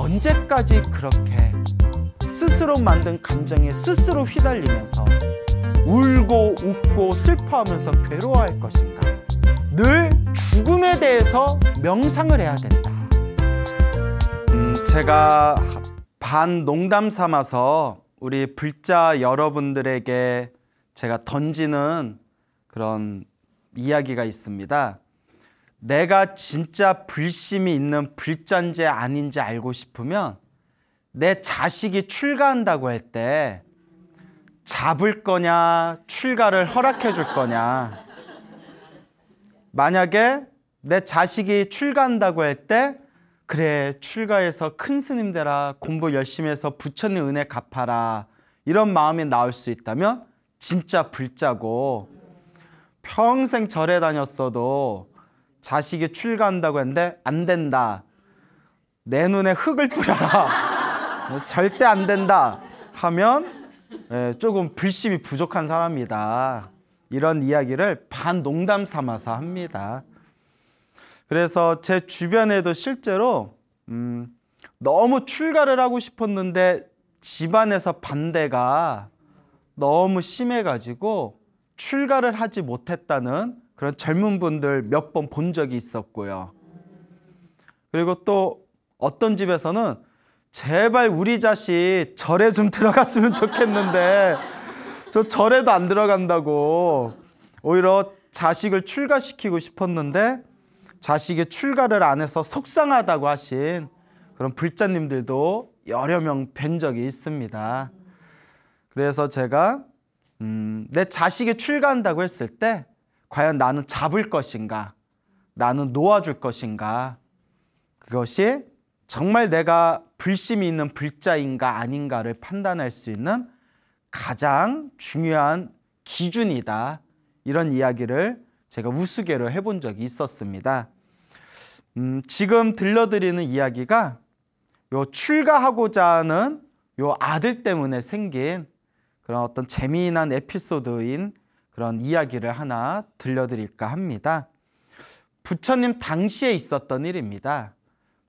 언제까지 그렇게 스스로 만든 감정에 스스로 휘달리면서 울고 웃고 슬퍼하면서 괴로워할 것인가? 늘 죽음에 대해서 명상을 해야 된다. 음, 제가 반 농담 삼아서 우리 불자 여러분들에게 제가 던지는 그런 이야기가 있습니다. 내가 진짜 불심이 있는 불전제 아닌지 알고 싶으면 내 자식이 출가한다고 할 때 잡을 거냐 출가를 허락해 줄 거냐 만약에 내 자식이 출가한다고 할 때 그래 출가해서 큰 스님 되라 공부 열심히 해서 부처님 은혜 갚아라 이런 마음이 나올 수 있다면 진짜 불자고 평생 절에 다녔어도 자식이 출가한다고 했는데 안 된다. 내 눈에 흙을 뿌려라. 뭐 절대 안 된다. 하면 예, 조금 불심이 부족한 사람이다. 이런 이야기를 반 농담 삼아서 합니다. 그래서 제 주변에도 실제로 음, 너무 출가를 하고 싶었는데 집안에서 반대가 너무 심해가지고 출가를 하지 못했다는 그런 젊은 분들 몇 번 본 적이 있었고요. 그리고 또 어떤 집에서는 제발 우리 자식 절에 좀 들어갔으면 좋겠는데 저 절에도 안 들어간다고 오히려 자식을 출가시키고 싶었는데 자식이 출가를 안 해서 속상하다고 하신 그런 불자님들도 여러 명 뵌 적이 있습니다. 그래서 제가 음, 내 자식이 출가한다고 했을 때 과연 나는 잡을 것인가? 나는 놓아줄 것인가? 그것이 정말 내가 불심이 있는 불자인가 아닌가를 판단할 수 있는 가장 중요한 기준이다. 이런 이야기를 제가 우스개로 해 본 적이 있었습니다. 음, 지금 들려드리는 이야기가 요 출가하고자 하는 요 아들 때문에 생긴 그런 어떤 재미난 에피소드인 그런 이야기를 하나 들려드릴까 합니다. 부처님 당시에 있었던 일입니다.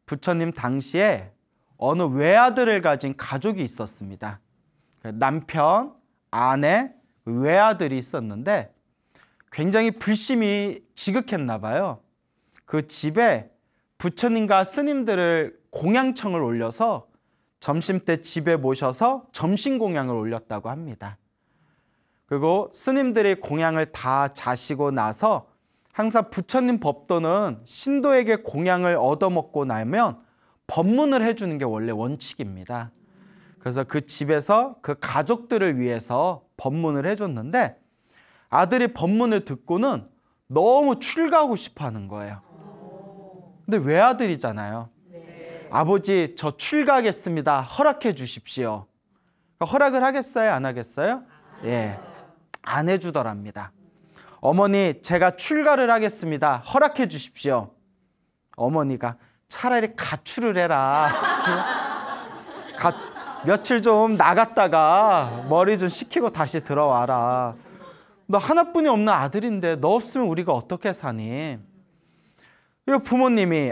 부처님 당시에 어느 외아들을 가진 가족이 있었습니다. 그 남편, 아내, 그 외아들이 있었는데 굉장히 불심이 지극했나 봐요. 그 집에 부처님과 스님들을 공양청을 올려서 점심 때 집에 모셔서 점심 공양을 올렸다고 합니다. 그리고 스님들의 공양을 다 자시고 나서 항상 부처님 법도는 신도에게 공양을 얻어먹고 나면 법문을 해주는 게 원래 원칙입니다. 그래서 그 집에서 그 가족들을 위해서 법문을 해줬는데 아들이 법문을 듣고는 너무 출가하고 싶어 하는 거예요. 근데 외아들이잖아요. 네. 아버지 저 출가하겠습니다. 허락해 주십시오. 그러니까 허락을 하겠어요? 안 하겠어요? 예, 안 해주더랍니다. 어머니, 제가 출가를 하겠습니다. 허락해 주십시오. 어머니가 차라리 가출을 해라. 가, 며칠 좀 나갔다가 머리 좀 식히고 다시 들어와라. 너 하나뿐이 없는 아들인데 너 없으면 우리가 어떻게 사니? 이 부모님이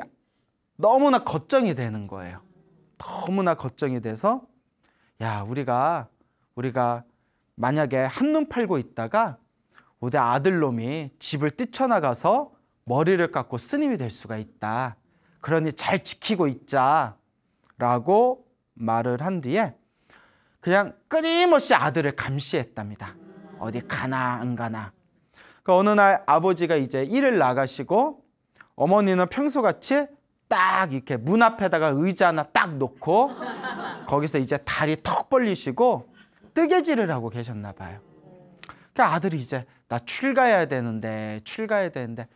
너무나 걱정이 되는 거예요. 너무나 걱정이 돼서 야 우리가 우리가 만약에 한눈 팔고 있다가 우리 아들놈이 집을 뛰쳐나가서 머리를 깎고 스님이 될 수가 있다. 그러니 잘 지키고 있자. 라고 말을 한 뒤에 그냥 끊임없이 아들을 감시했답니다. 어디 가나 안 가나. 그 어느 날 아버지가 이제 일을 나가시고 어머니는 평소같이 딱 이렇게 문 앞에다가 의자 하나 딱 놓고 거기서 이제 다리 턱 벌리시고 뜨개질을 하고 계셨나 봐요. 그 아들이 이제 나 출가해야 되는데 출가해야 되는데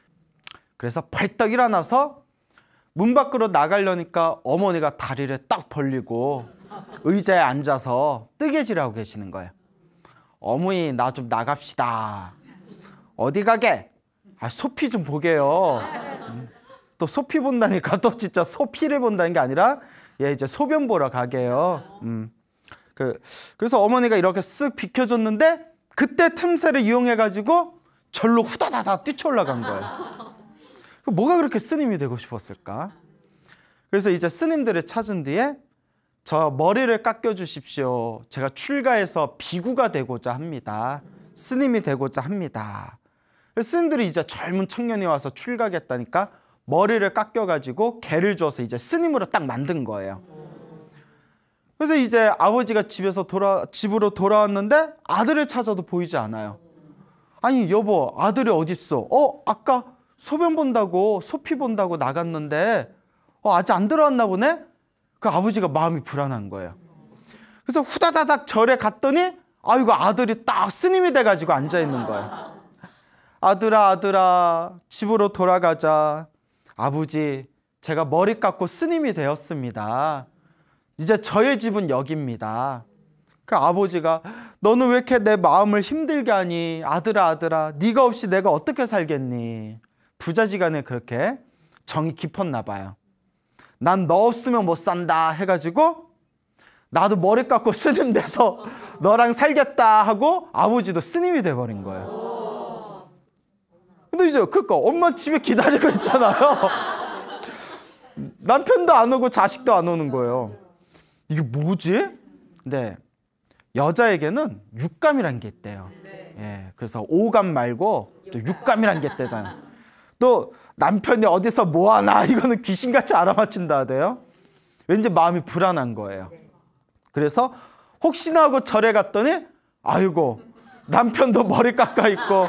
그래서 벌떡 일어나서 문 밖으로 나가려니까 어머니가 다리를 딱 벌리고 의자에 앉아서 뜨개질하고 계시는 거예요. 어머니 나 좀 나갑시다. 어디 가게? 아 소피 좀 보게요. 음. 또 소피 본다니까 또 진짜 소피를 본다는 게 아니라 얘 예, 이제 소변 보러 가게요. 음. 그, 그래서 어머니가 이렇게 쓱 비켜줬는데 그때 틈새를 이용해가지고 절로 후다다다 뛰쳐올라간 거예요. 그 뭐가 그렇게 스님이 되고 싶었을까? 그래서 이제 스님들을 찾은 뒤에 저 머리를 깎여주십시오. 제가 출가해서 비구가 되고자 합니다. 스님이 되고자 합니다. 스님들이 이제 젊은 청년이 와서 출가겠다니까 머리를 깎여가지고 개를 줘서 이제 스님으로 딱 만든 거예요. 그래서 이제 아버지가 집에서 돌아 집으로 돌아왔는데 아들을 찾아도 보이지 않아요. 아니 여보 아들이 어디 있어? 어 아까 소변 본다고 소피 본다고 나갔는데 어, 아직 안 들어왔나 보네. 그 아버지가 마음이 불안한 거예요. 그래서 후다다닥 절에 갔더니 아이고 아들이 딱 스님이 돼가지고 앉아 있는 거예요. 아들아 아들아 집으로 돌아가자. 아버지 제가 머리 깎고 스님이 되었습니다. 이제 저의 집은 여기입니다. 그 아버지가 너는 왜 이렇게 내 마음을 힘들게 하니 아들아 아들아 네가 없이 내가 어떻게 살겠니 부자지간에 그렇게 정이 깊었나 봐요 난 너 없으면 못 산다 해가지고 나도 머리 깎고 스님 돼서 너랑 살겠다 하고 아버지도 스님이 돼버린 거예요 근데 이제 그니까 엄마 집에 기다리고 있잖아요 남편도 안 오고 자식도 안 오는 거예요 이게 뭐지? 네. 여자에게는 육감이란 게 있대요. 네. 예, 그래서 오감 말고 또 육감이란 게있대잖아또 남편이 어디서 뭐 하나 이거는 귀신같이 알아맞힌다 하대요. 왠지 마음이 불안한 거예요. 그래서 혹시나 하고 절에 갔더니 아이고 남편도 머리 깎아 있고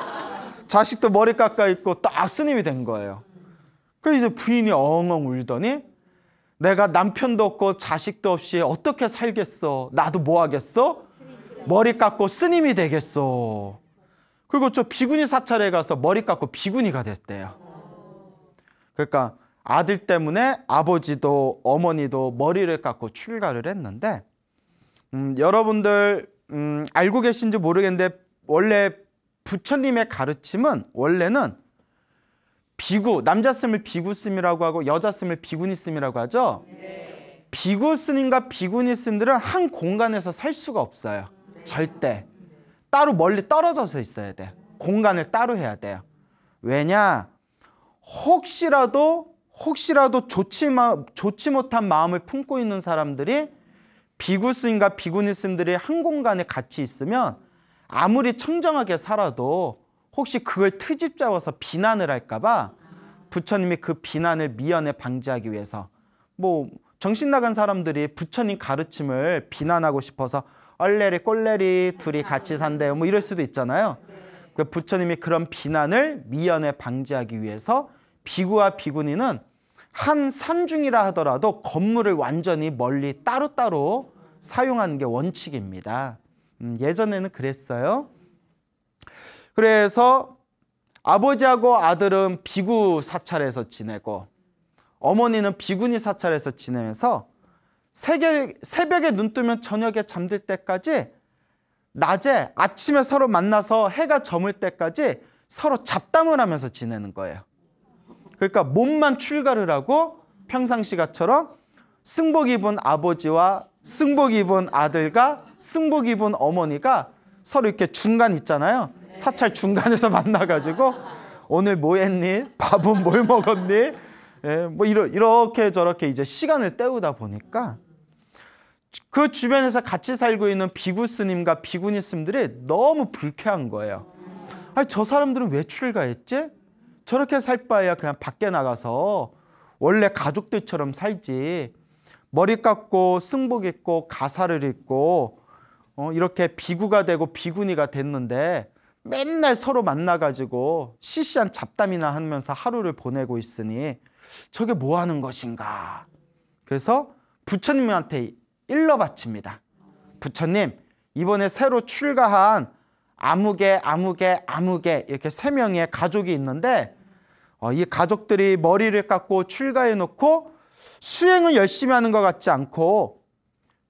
자식도 머리 깎아 있고 딱 스님이 된 거예요. 그 이제 부인이 엉엉 울더니 내가 남편도 없고 자식도 없이 어떻게 살겠어? 나도 뭐 하겠어? 머리 깎고 스님이 되겠어. 그리고 저 비구니 사찰에 가서 머리 깎고 비구니가 됐대요. 그러니까 아들 때문에 아버지도 어머니도 머리를 깎고 출가를 했는데 음, 여러분들 음, 알고 계신지 모르겠는데 원래 부처님의 가르침은 원래는 비구, 남자 씀을 비구 씀이라고 하고 여자 씀을 비구니 씀이라고 하죠. 네. 비구 씀과 비구니 씀들은 한 공간에서 살 수가 없어요. 절대. 따로 멀리 떨어져서 있어야 돼. 공간을 따로 해야 돼요. 왜냐? 혹시라도 혹시라도 좋지 마, 좋지 못한 마음을 품고 있는 사람들이 비구스인가 비구니스들이 한 공간에 같이 있으면 아무리 청정하게 살아도 혹시 그걸 트집 잡아서 비난을 할까봐 부처님이 그 비난을 미연에 방지하기 위해서 뭐 정신 나간 사람들이 부처님 가르침을 비난하고 싶어서 얼레리 꼴레리 둘이 같이 산대요 뭐 이럴 수도 있잖아요. 그 부처님이 그런 비난을 미연에 방지하기 위해서 비구와 비구니는 한 산중이라 하더라도 건물을 완전히 멀리 따로따로 사용하는 게 원칙입니다. 음, 예전에는 그랬어요. 그래서 아버지하고 아들은 비구 사찰에서 지내고 어머니는 비구니 사찰에서 지내면서 새벽에, 눈 뜨면 저녁에 잠들 때까지 낮에 아침에 서로 만나서 해가 저물 때까지 서로 잡담을 하면서 지내는 거예요. 그러니까 몸만 출가를 하고 평상시가처럼 승복 입은 아버지와 승복 입은 아들과 승복 입은 어머니가 서로 이렇게 중간 있잖아요. 사찰 중간에서 만나가지고 오늘 뭐 했니? 밥은 뭘 먹었니? 예, 뭐 이러, 이렇게 저렇게 이제 시간을 때우다 보니까 그 주변에서 같이 살고 있는 비구 스님과 비구니 스님들이 너무 불쾌한 거예요. 아니 저 사람들은 왜 출가했지? 저렇게 살 바에야 그냥 밖에 나가서 원래 가족들처럼 살지. 머리 깎고 승복 입고 가사를 입고 어, 이렇게 비구가 되고 비구니가 됐는데 맨날 서로 만나가지고 시시한 잡담이나 하면서 하루를 보내고 있으니 저게 뭐 하는 것인가. 그래서 부처님한테 일러 바칩니다. 부처님, 이번에 새로 출가한 아무개, 아무개, 아무개 이렇게 세 명의 가족이 있는데 어, 이 가족들이 머리를 깎고 출가해 놓고 수행을 열심히 하는 것 같지 않고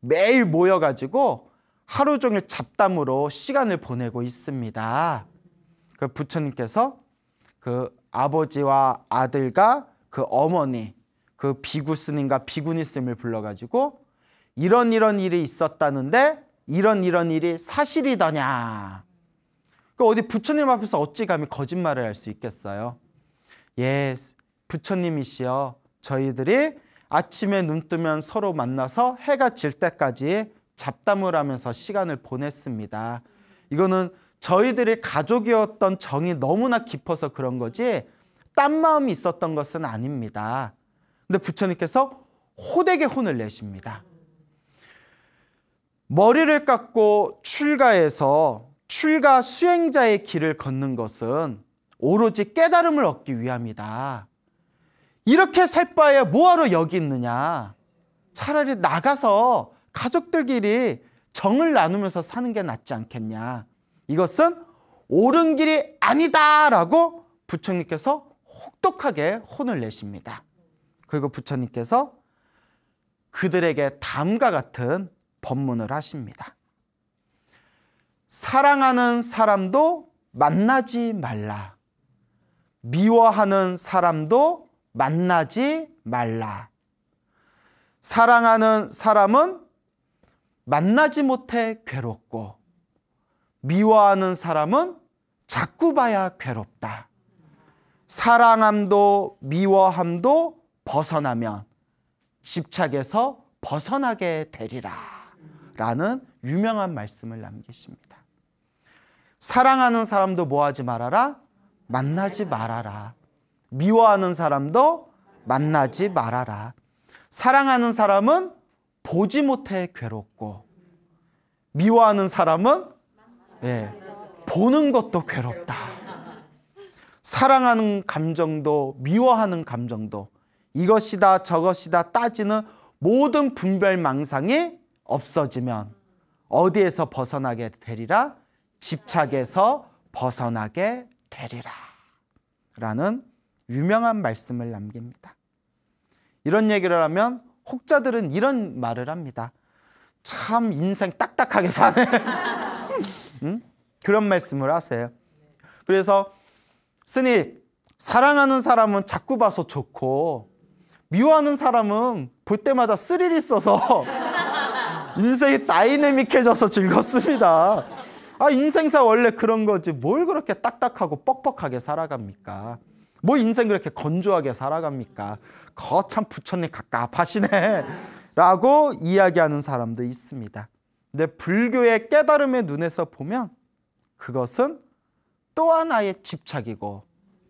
매일 모여가지고 하루 종일 잡담으로 시간을 보내고 있습니다. 그 부처님께서 그 아버지와 아들과 그 어머니 그 비구 스님과 비구니 스님을 불러가지고 이런 이런 일이 있었다는데 이런 이런 일이 사실이더냐. 그 어디 부처님 앞에서 어찌 감히 거짓말을 할 수 있겠어요? 예, 부처님이시여 저희들이 아침에 눈 뜨면 서로 만나서 해가 질 때까지 잡담을 하면서 시간을 보냈습니다. 이거는 저희들이 가족이었던 정이 너무나 깊어서 그런 거지 딴 마음이 있었던 것은 아닙니다. 근데 부처님께서 호되게 혼을 내십니다. 머리를 깎고 출가해서 출가 수행자의 길을 걷는 것은 오로지 깨달음을 얻기 위함이다. 이렇게 살 바에 뭐하러 여기 있느냐? 차라리 나가서 가족들끼리 정을 나누면서 사는 게 낫지 않겠냐. 이것은 옳은 길이 아니다라고 부처님께서 혹독하게 혼을 내십니다. 그리고 부처님께서 그들에게 다음과 같은 법문을 하십니다. 사랑하는 사람도 만나지 말라. 미워하는 사람도 만나지 말라. 사랑하는 사람은 만나지 못해 괴롭고 미워하는 사람은 자꾸 봐야 괴롭다. 사랑함도 미워함도 벗어나면 집착에서 벗어나게 되리라. 라는 유명한 말씀을 남기십니다. 사랑하는 사람도 뭐하지 말아라? 만나지 말아라. 미워하는 사람도 만나지 말아라. 사랑하는 사람은 보지 못해 괴롭고 미워하는 사람은 예, 보는 것도 괴롭다. 사랑하는 감정도 미워하는 감정도 이것이다 저것이다 따지는 모든 분별 망상이 없어지면 어디에서 벗어나게 되리라 집착에서 벗어나게 되리라 라는 유명한 말씀을 남깁니다. 이런 얘기를 하면 혹자들은 이런 말을 합니다. 참 인생 딱딱하게 사네. 음? 그런 말씀을 하세요. 그래서 스님 사랑하는 사람은 자꾸 봐서 좋고 미워하는 사람은 볼 때마다 스릴 있어서 인생이 다이내믹해져서 즐겁습니다. 아 인생사 원래 그런 거지 뭘 그렇게 딱딱하고 뻑뻑하게 살아갑니까? 뭐 인생 그렇게 건조하게 살아갑니까? 거참 부처님 갑갑하시네. 라고 이야기하는 사람도 있습니다. 근데 불교의 깨달음의 눈에서 보면 그것은 또 하나의 집착이고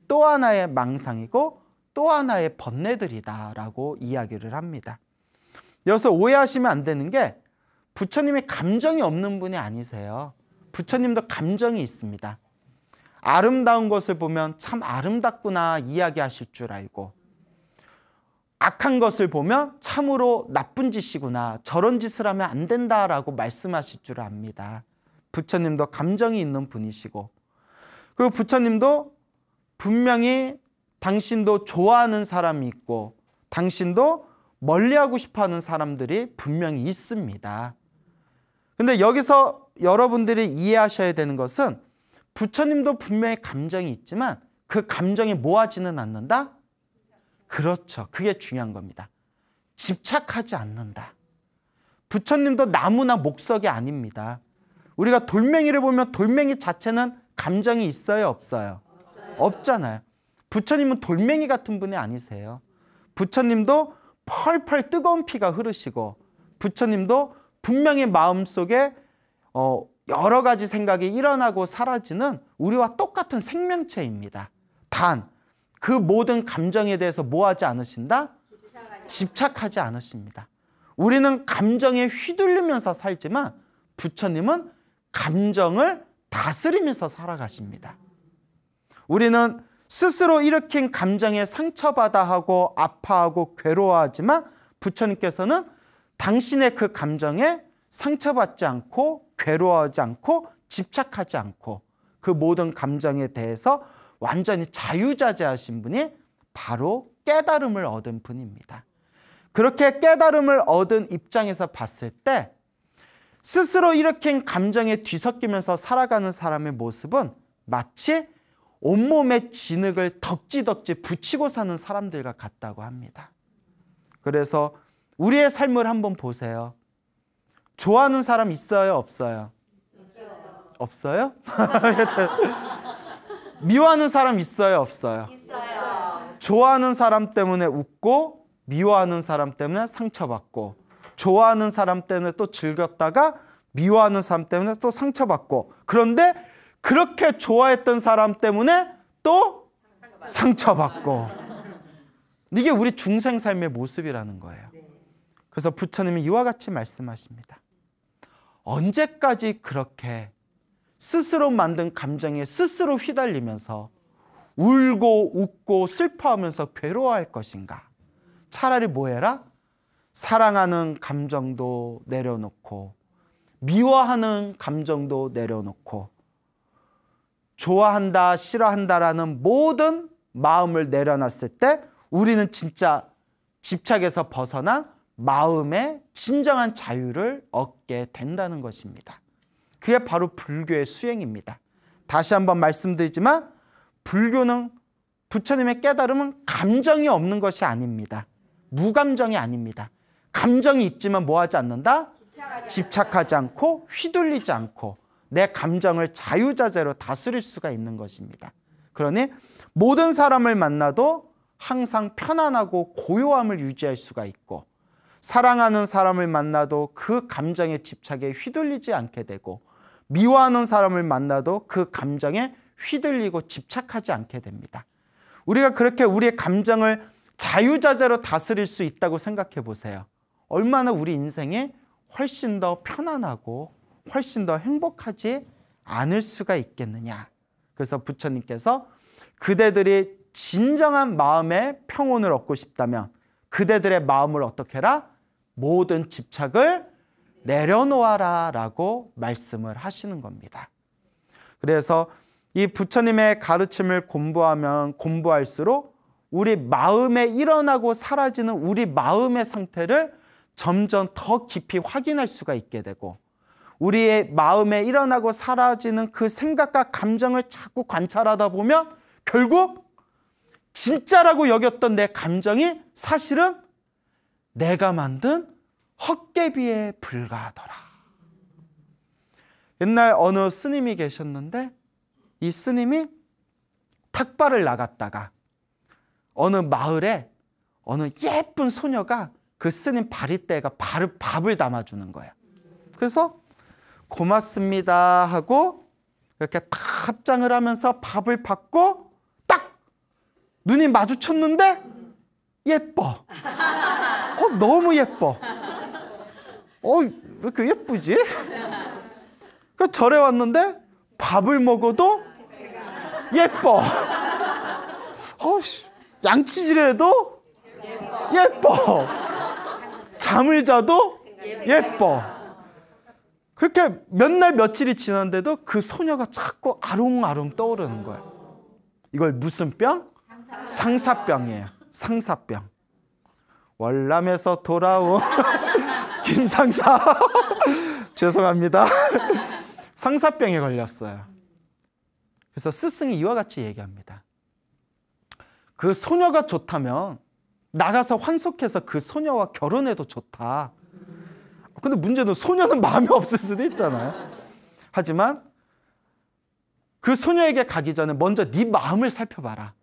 또 하나의 망상이고 또 하나의 번뇌들이다라고 이야기를 합니다. 여기서 오해하시면 안 되는 게 부처님이 감정이 없는 분이 아니세요. 부처님도 감정이 있습니다. 아름다운 것을 보면 참 아름답구나 이야기하실 줄 알고 악한 것을 보면 참으로 나쁜 짓이구나 저런 짓을 하면 안 된다라고 말씀하실 줄 압니다. 부처님도 감정이 있는 분이시고 그리고 부처님도 분명히 당신도 좋아하는 사람이 있고 당신도 멀리하고 싶어하는 사람들이 분명히 있습니다. 근데 여기서 여러분들이 이해하셔야 되는 것은 부처님도 분명히 감정이 있지만 그 감정이 모아지는 않는다? 그렇죠. 그게 중요한 겁니다. 집착하지 않는다. 부처님도 나무나 목석이 아닙니다. 우리가 돌멩이를 보면 돌멩이 자체는 감정이 있어요, 없어요? 없잖아요 부처님은 돌멩이 같은 분이 아니세요. 부처님도 펄펄 뜨거운 피가 흐르시고 부처님도 분명히 마음속에 어, 여러 가지 생각이 일어나고 사라지는 우리와 똑같은 생명체입니다. 단, 그 모든 감정에 대해서 뭐 하지 않으신다? 집착하지, 않으십니다. 우리는 감정에 휘둘리면서 살지만 부처님은 감정을 다스리면서 살아가십니다. 우리는 스스로 일으킨 감정에 상처받아 하고 아파하고 괴로워하지만 부처님께서는 당신의 그 감정에 상처받지 않고 괴로워하지 않고 집착하지 않고 그 모든 감정에 대해서 완전히 자유자재하신 분이 바로 깨달음을 얻은 분입니다. 그렇게 깨달음을 얻은 입장에서 봤을 때 스스로 일으킨 감정에 뒤섞이면서 살아가는 사람의 모습은 마치 온몸에 진흙을 덕지덕지 붙이고 사는 사람들과 같다고 합니다. 그래서 우리의 삶을 한번 보세요. 좋아하는 사람 있어요, 없어요? 없어요? 미워하는 사람 있어요, 없어요? 있어요. 좋아하는 사람 때문에 웃고 미워하는 사람 때문에 상처받고 좋아하는 사람 때문에 또 즐겼다가 미워하는 사람 때문에 또 상처받고 그런데 그렇게 좋아했던 사람 때문에 또 상처받고 이게 우리 중생 삶의 모습이라는 거예요. 그래서 부처님이 이와 같이 말씀하십니다. 언제까지 그렇게 스스로 만든 감정에 스스로 휘달리면서 울고 웃고 슬퍼하면서 괴로워할 것인가? 차라리 뭐 해라? 사랑하는 감정도 내려놓고 미워하는 감정도 내려놓고 좋아한다, 싫어한다라는 모든 마음을 내려놨을 때 우리는 진짜 집착에서 벗어난 마음의 진정한 자유를 얻게 된다는 것입니다. 그게 바로 불교의 수행입니다. 다시 한번 말씀드리지만 불교는 부처님의 깨달음은 감정이 없는 것이 아닙니다. 무감정이 아닙니다. 감정이 있지만 뭐하지 않는다? 집착하지, 않고 휘둘리지 않고 내 감정을 자유자재로 다스릴 수가 있는 것입니다. 그러니 모든 사람을 만나도 항상 편안하고 고요함을 유지할 수가 있고 사랑하는 사람을 만나도 그 감정의 집착에 휘둘리지 않게 되고 미워하는 사람을 만나도 그 감정에 휘둘리고 집착하지 않게 됩니다. 우리가 그렇게 우리의 감정을 자유자재로 다스릴 수 있다고 생각해 보세요. 얼마나 우리 인생에 훨씬 더 편안하고 훨씬 더 행복하지 않을 수가 있겠느냐. 그래서 부처님께서 그대들이 진정한 마음의 평온을 얻고 싶다면 그대들의 마음을 어떻게 해라? 모든 집착을 내려놓아라 라고 말씀을 하시는 겁니다. 그래서 이 부처님의 가르침을 공부하면 공부할수록 우리 마음에 일어나고 사라지는 우리 마음의 상태를 점점 더 깊이 확인할 수가 있게 되고 우리의 마음에 일어나고 사라지는 그 생각과 감정을 자꾸 관찰하다 보면 결국 진짜라고 여겼던 내 감정이 사실은 내가 만든 헛개비에 불과하더라. 옛날 어느 스님이 계셨는데 이 스님이 탁발을 나갔다가 어느 마을에 어느 예쁜 소녀가 그 스님 바리떼가 발, 밥을 담아주는 거예 그래서 고맙습니다 하고 이렇게 탁 합장을 하면서 밥을 받고 딱 눈이 마주쳤는데 예뻐. 어, 너무 예뻐. 어, 왜 이렇게 예쁘지? 그 절에 왔는데 밥을 먹어도 예뻐. 어, 양치질해도 예뻐. 잠을 자도 예뻐. 그렇게 몇 날 며칠이 지난데도 그 소녀가 자꾸 아롱아롱 떠오르는 거예 이걸 무슨 병? 상사병이에요. 상사병. 월남에서 돌아온 김상사. 죄송합니다. 상사병에 걸렸어요. 그래서 스승이 이와 같이 얘기합니다. 그 소녀가 좋다면 나가서 환속해서 그 소녀와 결혼해도 좋다. 근데 문제는 소녀는 마음이 없을 수도 있잖아요. 하지만 그 소녀에게 가기 전에 먼저 네 마음을 살펴봐라.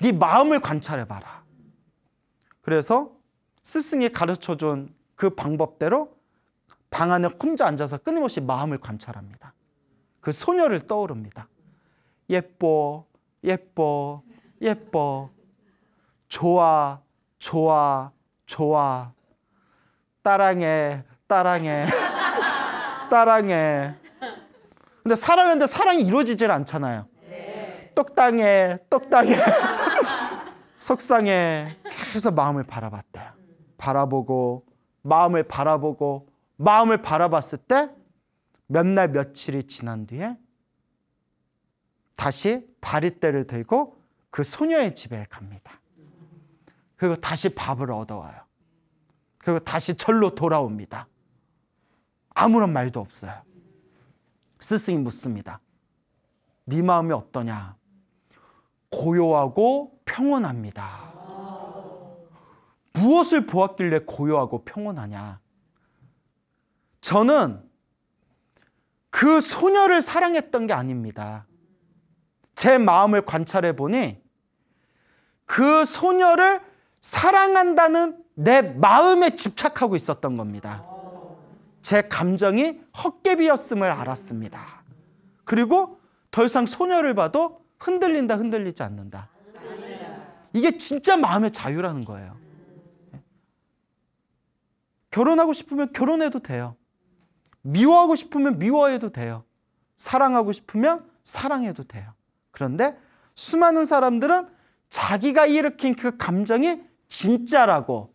네 마음을 관찰해봐라. 그래서 스승이 가르쳐준 그 방법대로 방 안에 혼자 앉아서 끊임없이 마음을 관찰합니다. 그 소녀를 떠오릅니다. 예뻐, 예뻐, 예뻐. 좋아, 좋아, 좋아. 따랑해, 따랑해, 따랑해. 근데 사랑하는데 사랑이 이루어지질 않잖아요. 똑당해, 똑당해, 속상해. 계속 마음을 바라봤대요. 바라보고, 마음을 바라보고 마음을 바라봤을 때 몇 날 며칠이 지난 뒤에 다시 바리떼를 들고 그 소녀의 집에 갑니다. 그리고 다시 밥을 얻어와요. 그리고 다시 절로 돌아옵니다. 아무런 말도 없어요. 스승이 묻습니다. 네 마음이 어떠냐? 고요하고 평온합니다. 무엇을 보았길래 고요하고 평온하냐? 저는 그 소녀를 사랑했던 게 아닙니다. 제 마음을 관찰해 보니 그 소녀를 사랑한다는 내 마음에 집착하고 있었던 겁니다. 제 감정이 헛개비였음을 알았습니다. 그리고 더 이상 소녀를 봐도 흔들린다 흔들리지 않는다. 이게 진짜 마음의 자유라는 거예요. 결혼하고 싶으면 결혼해도 돼요. 미워하고 싶으면 미워해도 돼요. 사랑하고 싶으면 사랑해도 돼요. 그런데 수많은 사람들은 자기가 일으킨 그 감정이 진짜라고,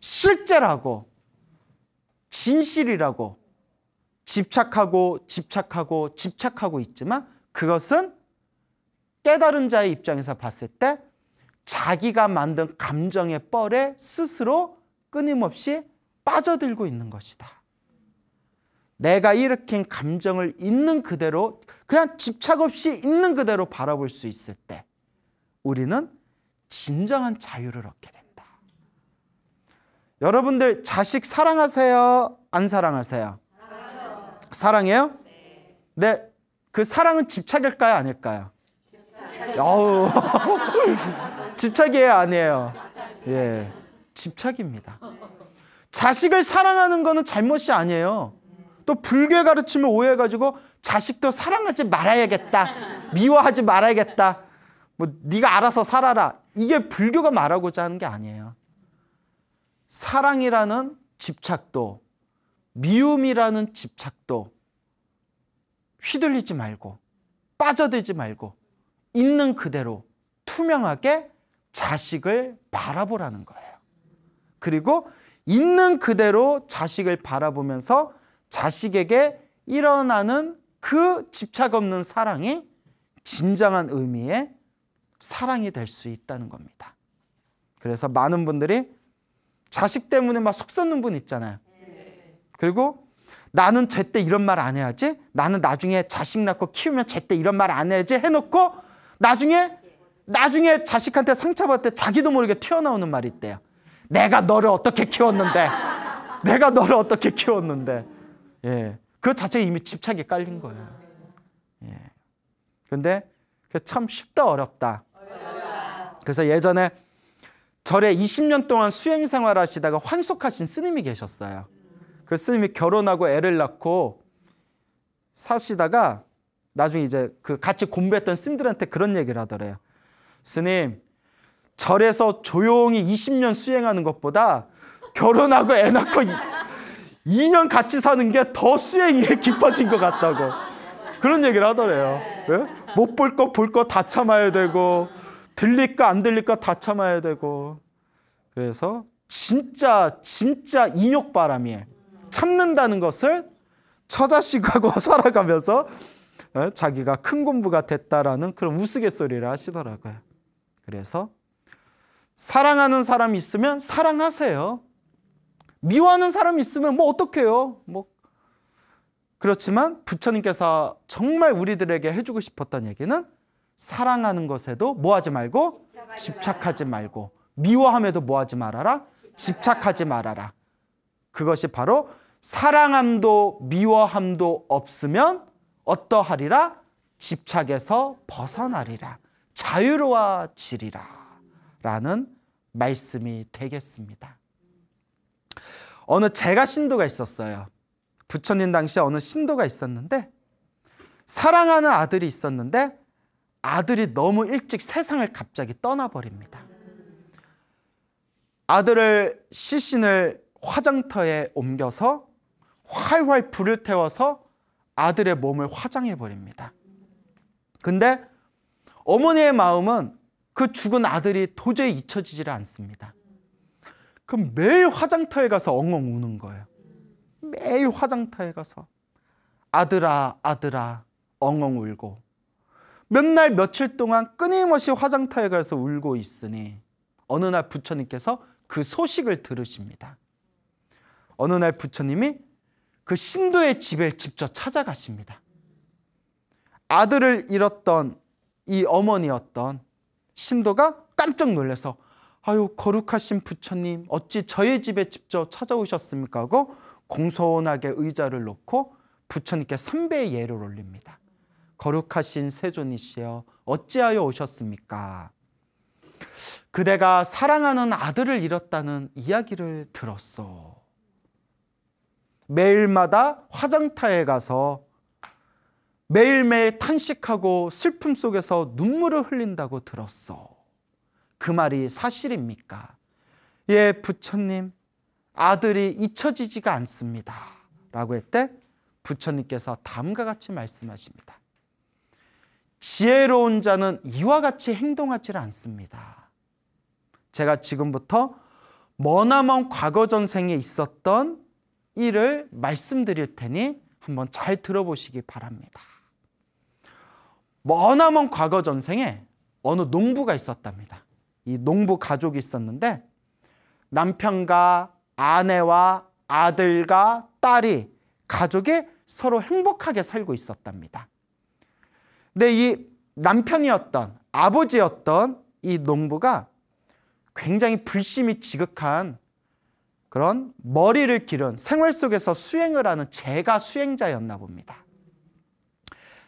실제라고, 진실이라고 집착하고 집착하고 집착하고 있지만 그것은 깨달은 자의 입장에서 봤을 때 자기가 만든 감정의 뻘에 스스로 끊임없이 빠져들고 있는 것이다. 내가 일으킨 감정을 있는 그대로 그냥 집착 없이 있는 그대로 바라볼 수 있을 때 우리는 진정한 자유를 얻게 된다. 여러분들 자식 사랑하세요? 안 사랑하세요? 사랑해요? 사랑해요? 네. 네. 그 사랑은 집착일까요? 아닐까요? 어우. 집착이에요? 아니에요? 예. 집착입니다. 자식을 사랑하는 거는 잘못이 아니에요. 또불교 가르침을 오해해가지고 자식도 사랑하지 말아야겠다. 미워하지 말아야겠다. 뭐 네가 알아서 살아라. 이게 불교가 말하고자 하는 게 아니에요. 사랑이라는 집착도 미움이라는 집착도 휘둘리지 말고 빠져들지 말고 있는 그대로 투명하게 자식을 바라보라는 거예요. 그리고 있는 그대로 자식을 바라보면서 자식에게 일어나는 그 집착 없는 사랑이 진정한 의미의 사랑이 될 수 있다는 겁니다. 그래서 많은 분들이 자식 때문에 막 속썩는 분 있잖아요. 그리고 나는 제때 이런 말 안 해야지. 나는 나중에 자식 낳고 키우면 제때 이런 말 안 해야지 해놓고 나중에 나중에 자식한테 상처받을 때 자기도 모르게 튀어나오는 말이 있대요. 내가 너를 어떻게 키웠는데. 내가 너를 어떻게 키웠는데. 예. 그 자체에 이미 집착이 깔린 거예요. 예. 근데 참쉽다 어렵다. 그래서 예전에 절에 20년 동안 수행 생활하시다가 환속하신 스님이 계셨어요. 그 스님이 결혼하고 애를 낳고 사시다가 나중에 이제 그 같이 공부했던 스님들한테 그런 얘기를 하더래요. 스님, 절에서 조용히 20년 수행하는 것보다 결혼하고 애 낳고 2년 같이 사는 게 더 수행이 깊어진 것 같다고 그런 얘기를 하더래요. 예? 못볼 거 볼 거 다 참아야 되고 들릴 거안 들릴 거다 참아야 되고 그래서 진짜 진짜 인욕 바람이에요. 참는다는 것을 처자식하고 살아가면서 예? 자기가 큰 공부가 됐다라는 그런 우스갯소리를 하시더라고요. 그래서 사랑하는 사람 있으면 사랑하세요. 미워하는 사람 있으면 뭐 어떡해요? 뭐 그렇지만 부처님께서 정말 우리들에게 해주고 싶었던 얘기는 사랑하는 것에도 뭐하지 말고 집착하지 말고 미워함에도 뭐하지 말아라 집착하지 말아라 그것이 바로 사랑함도 미워함도 없으면 어떠하리라 집착에서 벗어나리라 자유로워지리라 라는 말씀이 되겠습니다. 어느 제가 신도가 있었어요. 부처님 당시에 어느 신도가 있었는데 사랑하는 아들이 있었는데 아들이 너무 일찍 세상을 갑자기 떠나버립니다. 아들을 시신을 화장터에 옮겨서 활활 불을 태워서 아들의 몸을 화장해 버립니다. 근데 어머니의 마음은 그 죽은 아들이 도저히 잊혀지질 않습니다. 그럼 매일 화장터에 가서 엉엉 우는 거예요. 매일 화장터에 가서 아들아 아들아 엉엉 울고 몇날 며칠 동안 끊임없이 화장터에 가서 울고 있으니 어느 날 부처님께서 그 소식을 들으십니다. 어느 날 부처님이 그 신도의 집에 직접 찾아가십니다. 아들을 잃었던 이 어머니였던 신도가 깜짝 놀라서 아유 거룩하신 부처님 어찌 저희 집에 직접 찾아오셨습니까 하고 공손하게 의자를 놓고 부처님께 삼배의 예를 올립니다. 거룩하신 세존이시여 어찌하여 오셨습니까? 그대가 사랑하는 아들을 잃었다는 이야기를 들었어 매일마다 화장터에 가서 매일매일 탄식하고 슬픔 속에서 눈물을 흘린다고 들었어. 그 말이 사실입니까? 예, 부처님, 아들이 잊혀지지가 않습니다. 라고 했때 부처님께서 다음과 같이 말씀하십니다. 지혜로운 자는 이와 같이 행동하지 않습니다. 제가 지금부터 머나먼 과거 전생에 있었던 일을 말씀드릴 테니 한번 잘 들어보시기 바랍니다. 머나먼 과거 전생에 어느 농부가 있었답니다. 이 농부 가족이 있었는데 남편과 아내와 아들과 딸이 가족이 서로 행복하게 살고 있었답니다. 근데 이 남편이었던 아버지였던 이 농부가 굉장히 불심이 지극한 그런 머리를 기른 생활 속에서 수행을 하는 제가 수행자였나 봅니다.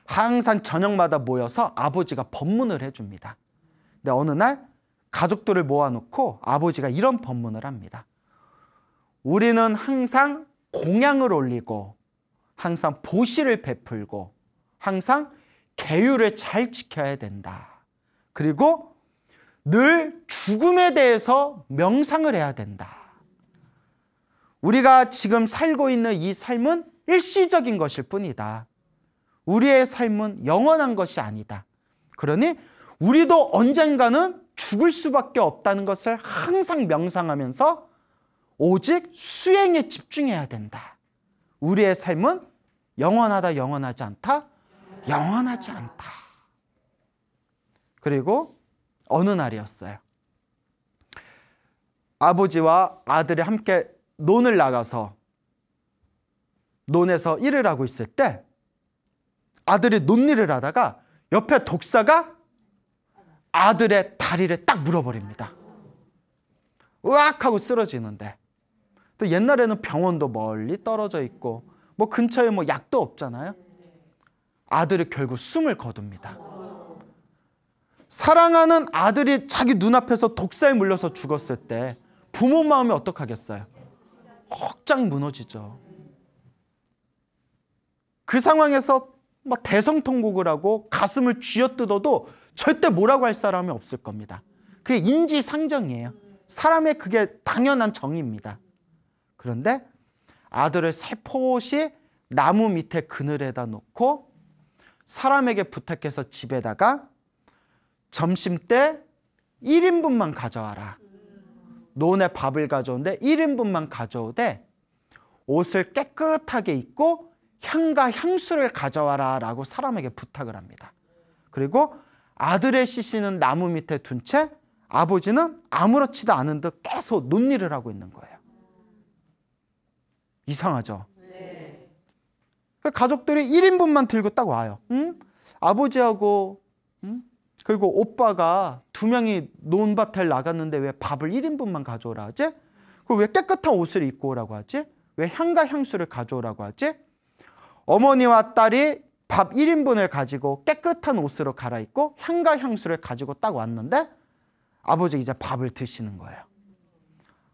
항상 저녁마다 모여서 아버지가 법문을 해줍니다. 근데 어느 날 가족들을 모아놓고 아버지가 이런 법문을 합니다. 우리는 항상 공양을 올리고 항상 보시를 베풀고 항상 계율을 잘 지켜야 된다. 그리고 늘 죽음에 대해서 명상을 해야 된다. 우리가 지금 살고 있는 이 삶은 일시적인 것일 뿐이다. 우리의 삶은 영원한 것이 아니다. 그러니 우리도 언젠가는 죽을 수밖에 없다는 것을 항상 명상하면서 오직 수행에 집중해야 된다. 우리의 삶은 영원하다, 영원하지 않다, 영원하지 않다. 그리고 어느 날이었어요. 아버지와 아들이 함께 논을 나가서 논에서 일을 하고 있을 때 아들이 논리를 하다가 옆에 독사가 아들의 다리를 딱 물어버립니다. 으악 하고 쓰러지는데 또 옛날에는 병원도 멀리 떨어져 있고 뭐 근처에 뭐 약도 없잖아요. 아들이 결국 숨을 거둡니다. 사랑하는 아들이 자기 눈앞에서 독사에 물려서 죽었을 때 부모 마음이 어떡하겠어요? 확장이 무너지죠. 그 상황에서 막 대성통곡을 하고 가슴을 쥐어뜯어도 절대 뭐라고 할 사람이 없을 겁니다. 그게 인지상정이에요. 사람의 그게 당연한 정의입니다. 그런데 아들을 살포시 나무 밑에 그늘에다 놓고 사람에게 부탁해서 집에다가 점심 때 1인분만 가져와라. 논에 밥을 가져오는데 1인분만 가져오되 옷을 깨끗하게 입고 향과 향수를 가져와라 라고 사람에게 부탁을 합니다. 그리고 아들의 시신은 나무 밑에 둔 채 아버지는 아무렇지도 않은 듯 계속 논의를 하고 있는 거예요. 이상하죠? 네. 가족들이 1인분만 들고 딱 와요. 응? 아버지하고 응? 그리고 오빠가 두 명이 논밭에 나갔는데 왜 밥을 1인분만 가져오라 하지? 그왜 깨끗한 옷을 입고 오라고 하지? 왜 향과 향수를 가져오라고 하지? 어머니와 딸이 밥 1인분을 가지고 깨끗한 옷으로 갈아입고 향과 향수를 가지고 딱 왔는데 아버지 이제 밥을 드시는 거예요.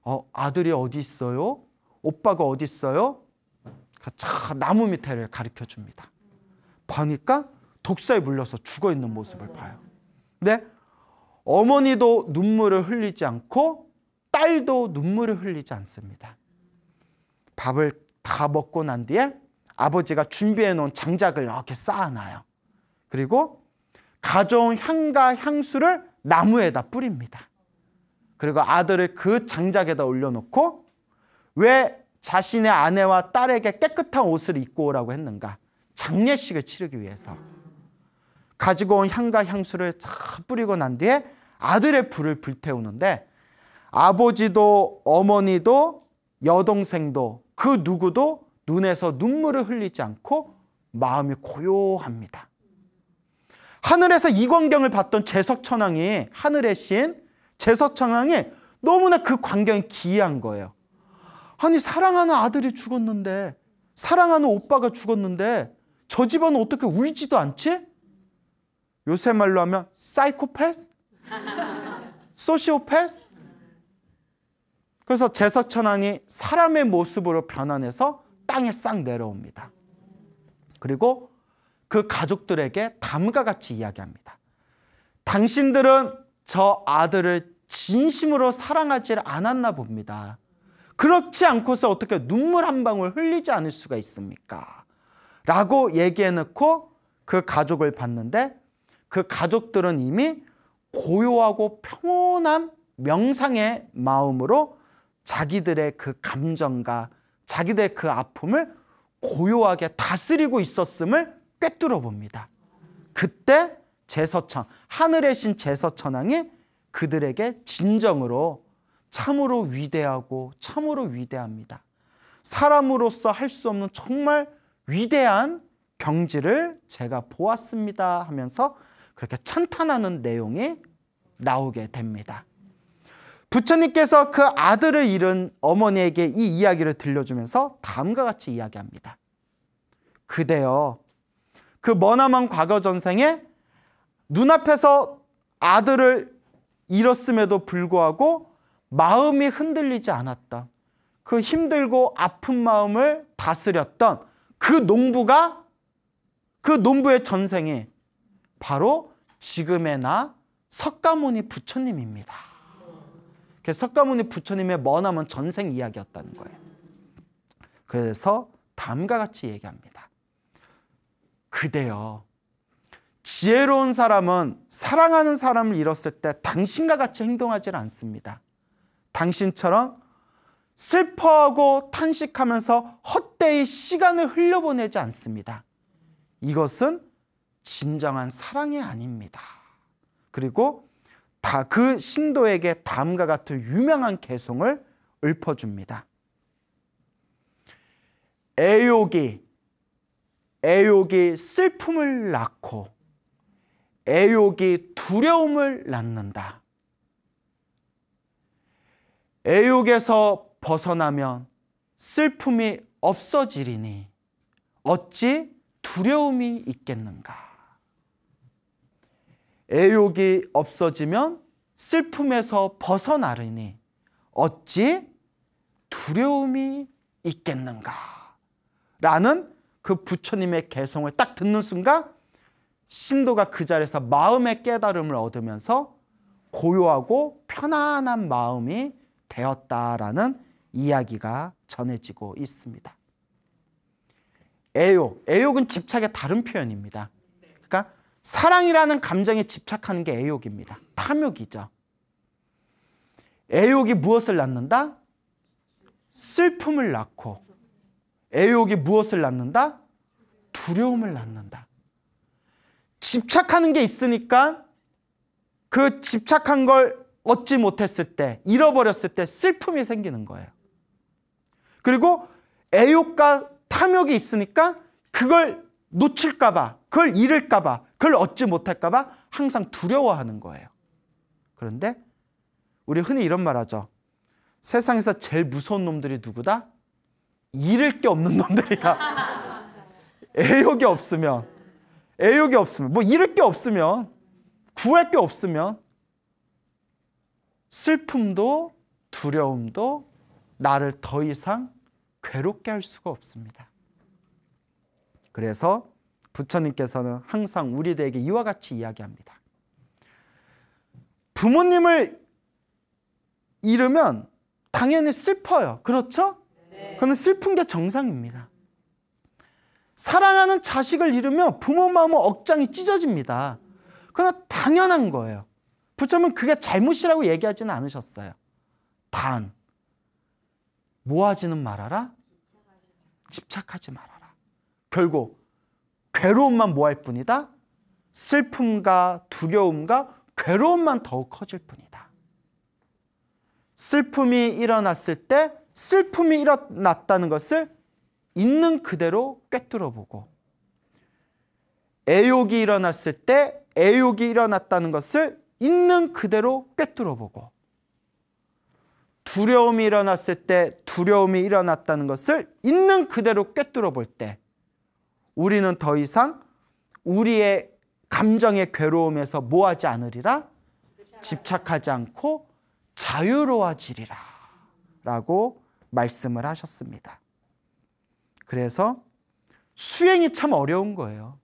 어, 아들이 어디 있어요? 오빠가 어디 있어요? 그차 그러니까 나무 밑에를 가르켜 줍니다. 보니까 독사에 물려서 죽어 있는 모습을 봐요. 근데 어머니도 눈물을 흘리지 않고 딸도 눈물을 흘리지 않습니다. 밥을 다 먹고 난 뒤에 아버지가 준비해 놓은 장작을 이렇게 쌓아놔요. 그리고 가져온 향과 향수를 나무에다 뿌립니다. 그리고 아들을 그 장작에다 올려놓고 왜 자신의 아내와 딸에게 깨끗한 옷을 입고 오라고 했는가? 장례식을 치르기 위해서. 가지고 온 향과 향수를 다 뿌리고 난 뒤에 아들의 불을 불태우는데 아버지도 어머니도 여동생도 그 누구도 눈에서 눈물을 흘리지 않고 마음이 고요합니다. 하늘에서 이 광경을 봤던 제석 천왕이 하늘의 신 제석 천왕이 너무나 그 광경이 기이한 거예요. 아니 사랑하는 아들이 죽었는데 사랑하는 오빠가 죽었는데 저 집안은 어떻게 울지도 않지? 요새 말로 하면 사이코패스? 소시오패스? 그래서 제석 천왕이 사람의 모습으로 변환해서 땅에 싹 내려옵니다. 그리고 그 가족들에게 다음과 같이 이야기합니다. 당신들은 저 아들을 진심으로 사랑하지 않았나 봅니다. 그렇지 않고서 어떻게 눈물 한 방울 흘리지 않을 수가 있습니까? 라고 얘기해 놓고 그 가족을 봤는데 그 가족들은 이미 고요하고 평온한 명상의 마음으로 자기들의 그 감정과 자기들의 그 아픔을 고요하게 다스리고 있었음을 꿰뚫어 봅니다. 그때 제서천, 하늘의 신 제서천왕이 그들에게 진정으로 참으로 위대하고 참으로 위대합니다. 사람으로서 할 수 없는 정말 위대한 경지를 제가 보았습니다 하면서 그렇게 찬탄하는 내용이 나오게 됩니다. 부처님께서 그 아들을 잃은 어머니에게 이 이야기를 들려주면서 다음과 같이 이야기합니다. 그대여 그 머나먼 과거 전생에 눈앞에서 아들을 잃었음에도 불구하고 마음이 흔들리지 않았던 그 힘들고 아픈 마음을 다스렸던 그 농부가 그 농부의 전생에 바로 지금의 나 석가모니 부처님입니다. 그래서 석가모니 부처님의 머나먼 전생 이야기였다는 거예요. 그래서 다음과 같이 얘기합니다. 그대여 지혜로운 사람은 사랑하는 사람을 잃었을 때 당신과 같이 행동하지 않습니다. 당신처럼 슬퍼하고 탄식하면서 헛되이 시간을 흘려보내지 않습니다. 이것은 진정한 사랑이 아닙니다. 그리고 다그 신도에게 다음과 같은 유명한 개송을 읊어줍니다. 애욕이 애욕이 슬픔을 낳고 애욕이 두려움을 낳는다. 애욕에서 벗어나면 슬픔이 없어지리니 어찌 두려움이 있겠는가? 애욕이 없어지면 슬픔에서 벗어나리니 어찌 두려움이 있겠는가? 라는 그 부처님의 개성을 딱 듣는 순간 신도가 그 자리에서 마음의 깨달음을 얻으면서 고요하고 편안한 마음이 되었다라는 이야기가 전해지고 있습니다. 애욕, 애욕은 집착의 다른 표현입니다. 그러니까 사랑이라는 감정에 집착하는 게 애욕입니다. 탐욕이죠. 애욕이 무엇을 낳는다? 슬픔을 낳고 애욕이 무엇을 낳는다? 두려움을 낳는다. 집착하는 게 있으니까 그 집착한 걸 얻지 못했을 때, 잃어버렸을 때 슬픔이 생기는 거예요. 그리고 애욕과 탐욕이 있으니까 그걸 놓칠까봐, 그걸 잃을까봐, 그걸 얻지 못할까봐 항상 두려워하는 거예요. 그런데 우리 흔히 이런 말 하죠. 세상에서 제일 무서운 놈들이 누구다? 잃을 게 없는 놈들이다. 애욕이 없으면, 애욕이 없으면, 뭐 잃을 게 없으면, 구할 게 없으면, 슬픔도 두려움도 나를 더 이상 괴롭게 할 수가 없습니다. 그래서 부처님께서는 항상 우리들에게 이와 같이 이야기합니다. 부모님을 잃으면 당연히 슬퍼요. 그렇죠? 네. 그건 슬픈 게 정상입니다. 사랑하는 자식을 잃으면 부모 마음은 억장이 찢어집니다. 그건 당연한 거예요. 부처님은 그게 잘못이라고 얘기하지는 않으셨어요. 단, 모아지는 뭐 말아라. 집착하지 마라. 결국 괴로움만 모아일 뿐이다. 슬픔과 두려움과 괴로움만 더욱 커질 뿐이다. 슬픔이 일어났을 때 슬픔이 일어났다는 것을 있는 그대로 꿰뚫어 보고 애욕이 일어났을 때 애욕이 일어났다는 것을 있는 그대로 꿰뚫어 보고 두려움이 일어났을 때 두려움이 일어났다는 것을 있는 그대로 꿰뚫어 볼때 우리는 더 이상 우리의 감정의 괴로움에서 뭐하지 않으리라 집착하지 않고 자유로워지리라 라고 말씀을 하셨습니다. 그래서 수행이 참 어려운 거예요.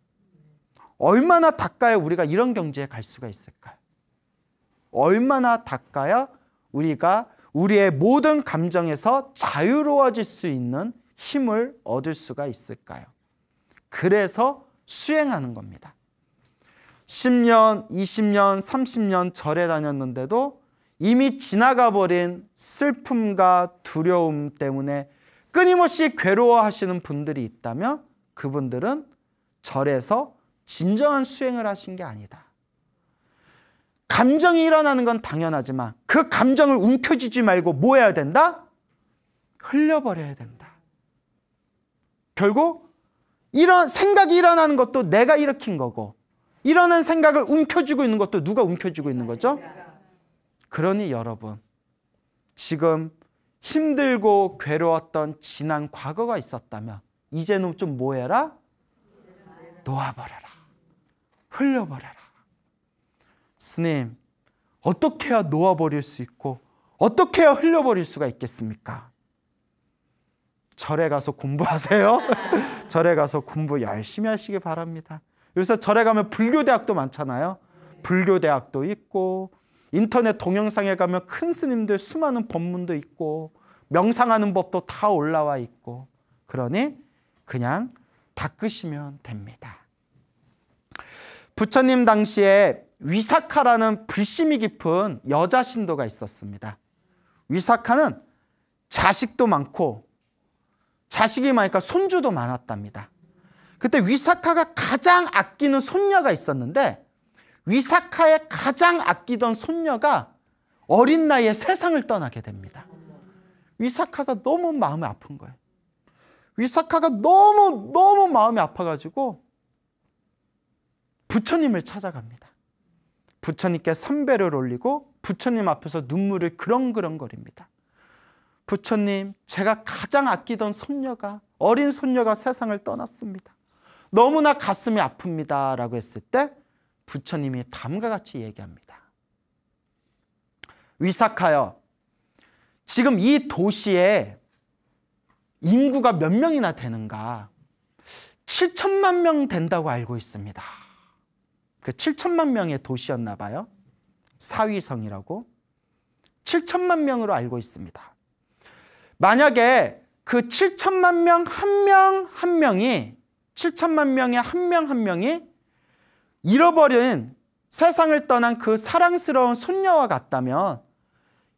얼마나 닦아야 우리가 이런 경지에 갈 수가 있을까요? 얼마나 닦아야 우리가 우리의 모든 감정에서 자유로워질 수 있는 힘을 얻을 수가 있을까요? 그래서 수행하는 겁니다. 10년, 20년, 30년 절에 다녔는데도 이미 지나가 버린 슬픔과 두려움 때문에 끊임없이 괴로워하시는 분들이 있다면 그분들은 절에서 진정한 수행을 하신 게 아니다. 감정이 일어나는 건 당연하지만 그 감정을 움켜쥐지 말고 뭐 해야 된다? 흘려버려야 된다. 결국 이런 생각이 일어나는 것도 내가 일으킨 거고 일어난 생각을 움켜쥐고 있는 것도 누가 움켜쥐고 있는 거죠? 그러니 여러분 지금 힘들고 괴로웠던 지난 과거가 있었다면 이제는 좀 뭐해라? 놓아버려라. 흘려버려라. 스님 어떻게 해야 놓아버릴 수 있고 어떻게 해야 흘려버릴 수가 있겠습니까? 절에 가서 공부하세요. 절에 가서 공부 열심히 하시기 바랍니다. 요새 절에 가면 불교 대학도 많잖아요. 불교 대학도 있고 인터넷 동영상에 가면 큰 스님들 수많은 법문도 있고 명상하는 법도 다 올라와 있고 그러니 그냥 닦으시면 됩니다. 부처님 당시에 위사카라는 불심이 깊은 여자 신도가 있었습니다. 위사카는 자식도 많고 자식이 많으니까 손주도 많았답니다. 그때 위사카가 가장 아끼는 손녀가 있었는데 위사카의 가장 아끼던 손녀가 어린 나이에 세상을 떠나게 됩니다. 위사카가 너무 마음이 아픈 거예요. 위사카가 너무 너무 마음이 아파가지고 부처님을 찾아갑니다. 부처님께 선배를 올리고 부처님 앞에서 눈물을 그렁그렁거립니다. 부처님, 제가 가장 아끼던 손녀가, 어린 손녀가 세상을 떠났습니다. 너무나 가슴이 아픕니다. 라고 했을 때 부처님이 다음과 같이 얘기합니다. 위삭하여 지금 이 도시에 인구가 몇 명이나 되는가? 7천만 명 된다고 알고 있습니다. 그 7천만 명의 도시였나 봐요. 사위성이라고. 7천만 명으로 알고 있습니다. 만약에 그 7천만 명 한 명 한 명이 7천만 명의 한 명 한 명이 잃어버린 세상을 떠난 그 사랑스러운 손녀와 같다면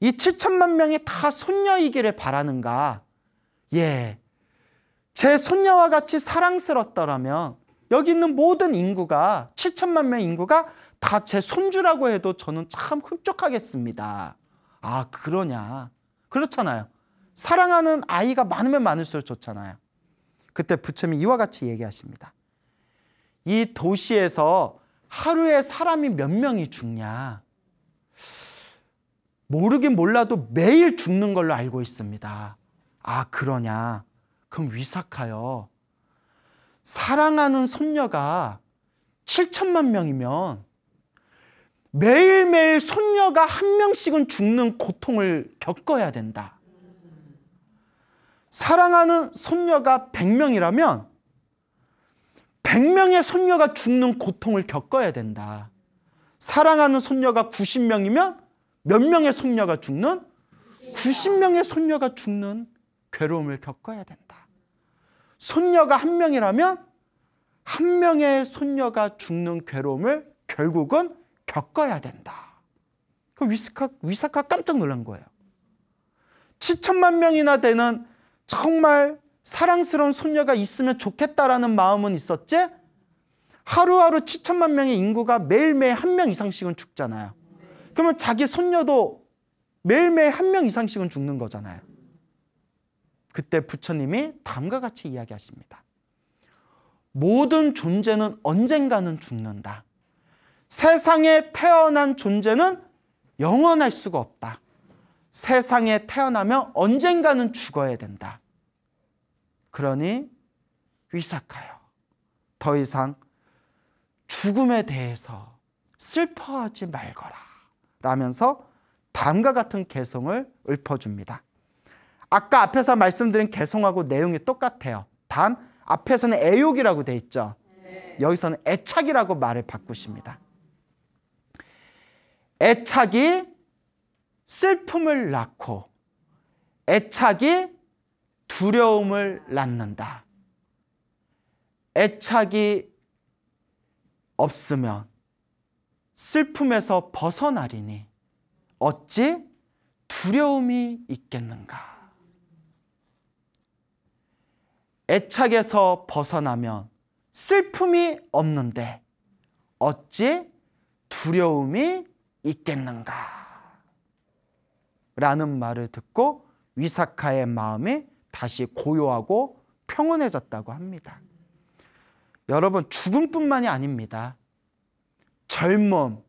이 7천만 명이 다 손녀이기를 바라는가? 예. 제 손녀와 같이 사랑스럽더라면 여기 있는 모든 인구가 7천만 명 인구가 다 제 손주라고 해도 저는 참 흡족하겠습니다. 아, 그러냐. 그렇잖아요. 사랑하는 아이가 많으면 많을수록 좋잖아요. 그때 부처님이 이와 같이 얘기하십니다. 이 도시에서 하루에 사람이 몇 명이 죽냐? 모르긴 몰라도 매일 죽는 걸로 알고 있습니다. 아, 그러냐? 그럼 위삭하여 사랑하는 손녀가 7천만 명이면 매일매일 손녀가 한 명씩은 죽는 고통을 겪어야 된다. 사랑하는 손녀가 100명이라면 100명의 손녀가 죽는 고통을 겪어야 된다. 사랑하는 손녀가 90명이면 몇 명의 손녀가 죽는? 90명의 손녀가 죽는 괴로움을 겪어야 된다. 손녀가 한 명이라면 한 명의 손녀가 죽는 괴로움을 결국은 겪어야 된다. 그 위스카, 위사카 깜짝 놀란 거예요. 7천만 명이나 되는 정말 사랑스러운 손녀가 있으면 좋겠다라는 마음은 있었지 하루하루 7천만 명의 인구가 매일매일 한 명 이상씩은 죽잖아요. 그러면 자기 손녀도 매일매일 한 명 이상씩은 죽는 거잖아요. 그때 부처님이 다음과 같이 이야기하십니다. 모든 존재는 언젠가는 죽는다. 세상에 태어난 존재는 영원할 수가 없다. 세상에 태어나면 언젠가는 죽어야 된다. 그러니 위삭하여 더 이상 죽음에 대해서 슬퍼하지 말거라 라면서 다음과 같은 개성을 읊어줍니다. 아까 앞에서 말씀드린 개성하고 내용이 똑같아요. 단 앞에서는 애욕이라고 돼 있죠. 네. 여기서는 애착이라고 말을 바꾸십니다. 애착이 슬픔을 낳고 애착이 두려움을 낳는다. 애착이 없으면 슬픔에서 벗어나리니 어찌 두려움이 있겠는가? 애착에서 벗어나면 슬픔이 없는데 어찌 두려움이 있겠는가? 라는 말을 듣고 위사카의 마음이 다시 고요하고 평온해졌다고 합니다. 여러분, 죽음뿐만이 아닙니다. 젊음.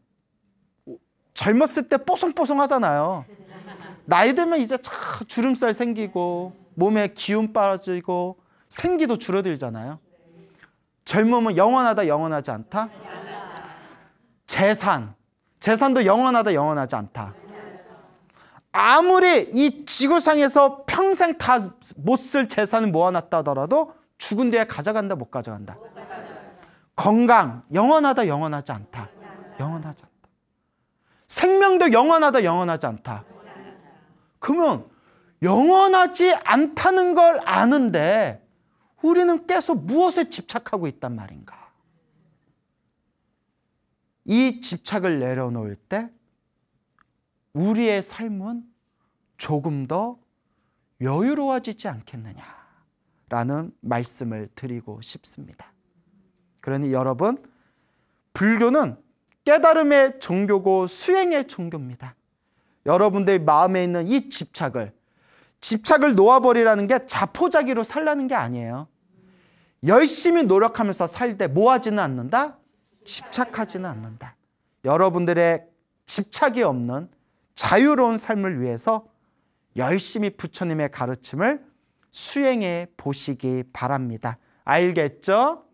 젊었을 때 뽀송뽀송하잖아요. 나이 들면 이제 주름살 생기고 몸에 기운 빠지고 생기도 줄어들잖아요. 젊음은 영원하다 영원하지 않다. 재산. 재산도 영원하다 영원하지 않다. 아무리 이 지구상에서 평생 다 못 쓸 재산을 모아놨다 하더라도 죽은 뒤에 가져간다. 못 가져간다. 건강 영원하다 영원하지 않다. 영원하지 않다. 생명도 영원하다 영원하지 않다. 그러면 영원하지 않다는 걸 아는데 우리는 계속 무엇에 집착하고 있단 말인가? 이 집착을 내려놓을 때 우리의 삶은 조금 더 여유로워지지 않겠느냐라는 말씀을 드리고 싶습니다. 그러니 여러분, 불교는 깨달음의 종교고 수행의 종교입니다. 여러분들 마음에 있는 이 집착을 집착을 놓아버리라는 게 자포자기로 살라는 게 아니에요. 열심히 노력하면서 살때 모아지는 않는다? 집착하지는 않는다. 여러분들의 집착이 없는 자유로운 삶을 위해서 열심히 부처님의 가르침을 수행해 보시기 바랍니다. 알겠죠?